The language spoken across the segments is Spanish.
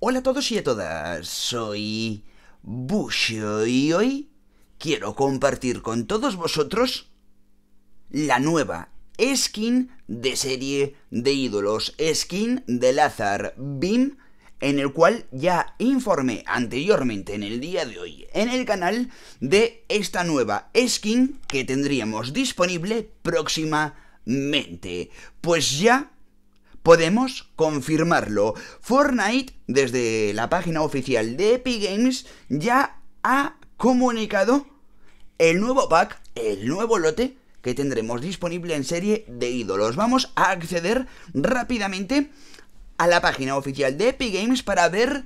Hola a todos y a todas, soy Bushio y hoy quiero compartir con todos vosotros la nueva skin de serie de ídolos, skin de Lazar Beam, en el cual ya informé anteriormente en el día de hoy en el canal de esta nueva skin que tendríamos disponible próximamente. Pues ya Podemos confirmarlo. Fortnite, desde la página oficial de Epic Games, ya ha comunicado el nuevo pack, el nuevo lote que tendremos disponible en serie de ídolos. Vamos a acceder rápidamente a la página oficial de Epic Games para ver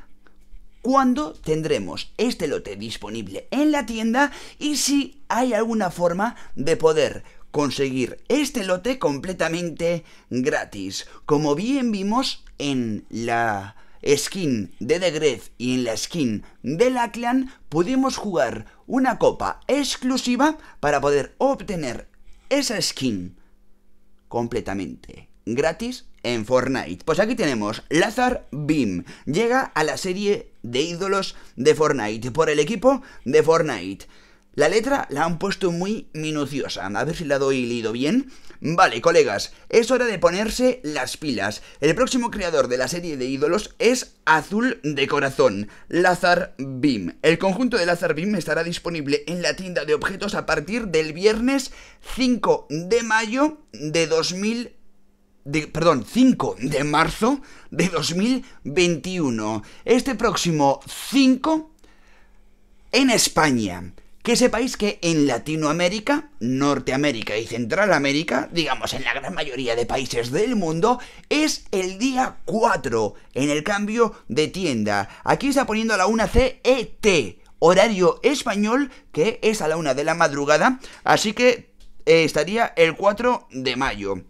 cuándo tendremos este lote disponible en la tienda y si hay alguna forma de poder conseguir este lote completamente gratis. Como bien vimos en la skin de The y en la skin de la Clan, pudimos jugar una copa exclusiva para poder obtener esa skin completamente gratis en Fortnite. Pues aquí tenemos Lazar Beam. Llega a la serie de ídolos de Fortnite por el equipo de Fortnite. La letra la han puesto muy minuciosa. A ver si la doy leído bien. Vale, colegas, es hora de ponerse las pilas. El próximo creador de la serie de ídolos es Azul de Corazón, Lazar Beam. El conjunto de Lazar Beam estará disponible en la tienda de objetos a partir del viernes 5 de mayo de 2000... perdón, 5 de marzo de 2021. Este próximo 5 en España que sepáis que en Latinoamérica, Norteamérica y Centralamérica, digamos en la gran mayoría de países del mundo, es el día 4 en el cambio de tienda. Aquí está poniendo a la 1 CET, horario español, que es a la 1 de la madrugada, así que eh, estaría el 4 de mayo,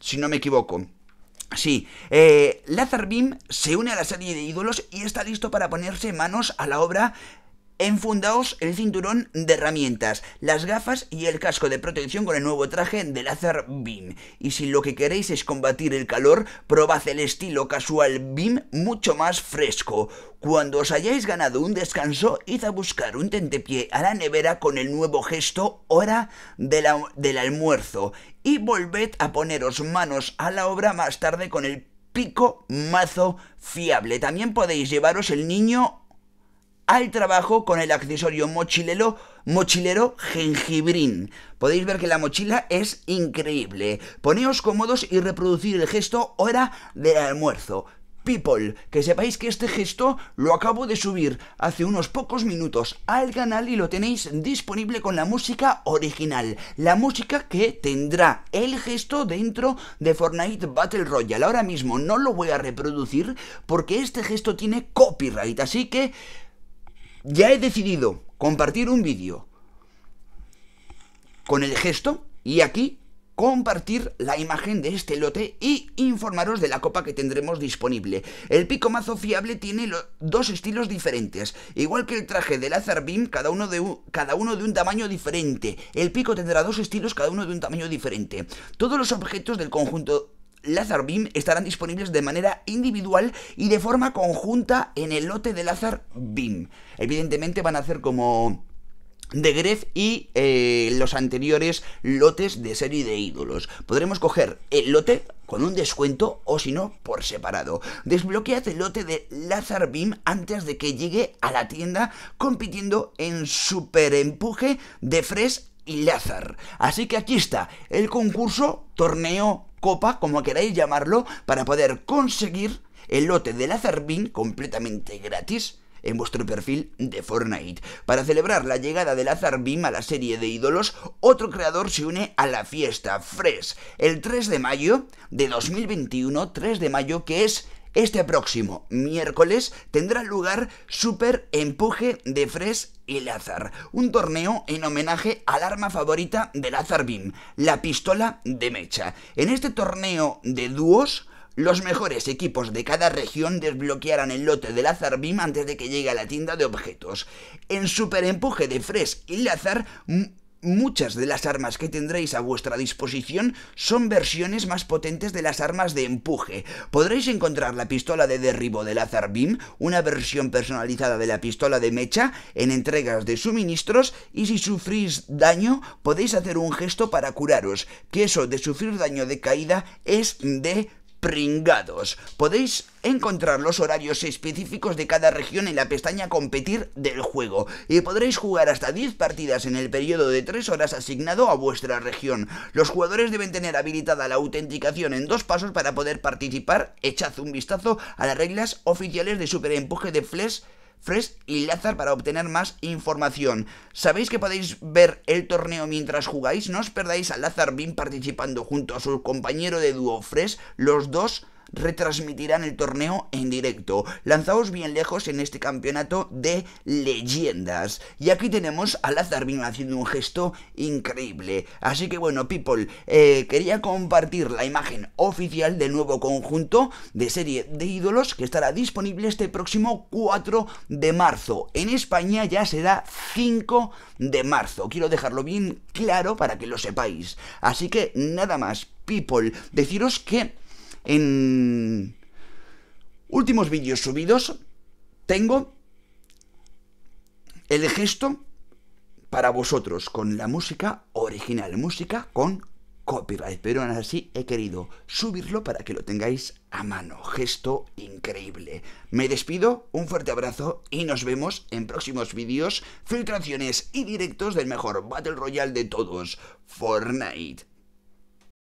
si no me equivoco. Sí, eh, Lazar Beam se une a la serie de ídolos y está listo para ponerse manos a la obra Enfundaos el cinturón de herramientas, las gafas y el casco de protección con el nuevo traje de Lazar Beam. Y si lo que queréis es combatir el calor, probad el estilo casual Beam mucho más fresco. Cuando os hayáis ganado un descanso, id a buscar un tentepié a la nevera con el nuevo gesto hora del almuerzo y volved a poneros manos a la obra más tarde con el pico mazo fiable. También podéis llevaros el niño al trabajo con el accesorio mochilero, mochilero jengibrín. Podéis ver que la mochila es increíble. Poneos cómodos y reproducir el gesto hora del almuerzo. People, que sepáis que este gesto lo acabo de subir hace unos pocos minutos al canal y lo tenéis disponible con la música original, la música que tendrá el gesto dentro de Fortnite Battle Royale. Ahora mismo no lo voy a reproducir porque este gesto tiene copyright, así que ya he decidido compartir un vídeo con el gesto y aquí compartir la imagen de este lote y informaros de la copa que tendremos disponible. El pico mazo fiable tiene dos estilos diferentes, igual que el traje de Lazar Beam, cada uno de, cada uno de un tamaño diferente. El pico tendrá dos estilos, cada uno de un tamaño diferente. Todos los objetos del conjunto Lazar Beam estarán disponibles de manera individual y de forma conjunta en el lote de Lazar Beam. Evidentemente van a ser como de Gref y eh, los anteriores lotes de serie de ídolos. Podremos coger el lote con un descuento o si no por separado. Desbloquead el lote de Lazar Beam antes de que llegue a la tienda compitiendo en super empuje de Fresh y Lazar. Así que aquí está el concurso torneo copa, como queráis llamarlo, para poder conseguir el lote de la completamente gratis en vuestro perfil de Fortnite. Para celebrar la llegada de Lazar Beam a la serie de ídolos, otro creador se une a la fiesta Fresh el 3 de mayo de 2021, 3 de mayo que es este próximo miércoles tendrá lugar Super Empuje de Fresh y Lazar, un torneo en homenaje al arma favorita de Lazar Beam, la pistola de mecha. En este torneo de dúos, los mejores equipos de cada región desbloquearán el lote de Lazar Beam antes de que llegue a la tienda de objetos. En Super Empuje de Fresh y Lazar Muchas de las armas que tendréis a vuestra disposición son versiones más potentes de las armas de empuje. Podréis encontrar la pistola de derribo de Lazar Beam, una versión personalizada de la pistola de mecha, en entregas de suministros y si sufrís daño podéis hacer un gesto para curaros, que eso de sufrir daño de caída es de Ringados. Podéis encontrar los horarios específicos de cada región en la pestaña competir del juego y podréis jugar hasta 10 partidas en el periodo de 3 horas asignado a vuestra región. Los jugadores deben tener habilitada la autenticación en dos pasos para poder participar. Echad un vistazo a las reglas oficiales de Super Empuje de Flesh Fresh y Lazar para obtener más información. Sabéis que podéis ver el torneo mientras jugáis, no os perdáis a Lazar Bin participando junto a su compañero de dúo Fresh, los dos retransmitirán el torneo en directo. Lanzaos bien lejos en este campeonato de leyendas. Y aquí tenemos a Vino haciendo un gesto increíble. Así que bueno, people, eh, quería compartir la imagen oficial del nuevo conjunto de serie de ídolos que estará disponible este próximo 4 de marzo. En España ya será 5 de marzo. Quiero dejarlo bien claro para que lo sepáis. Así que nada más, people, deciros que en últimos vídeos subidos tengo el gesto para vosotros con la música original, música con copyright, pero aún así he querido subirlo para que lo tengáis a mano. Gesto increíble. Me despido, un fuerte abrazo y nos vemos en próximos vídeos, filtraciones y directos del mejor Battle Royale de todos, Fortnite.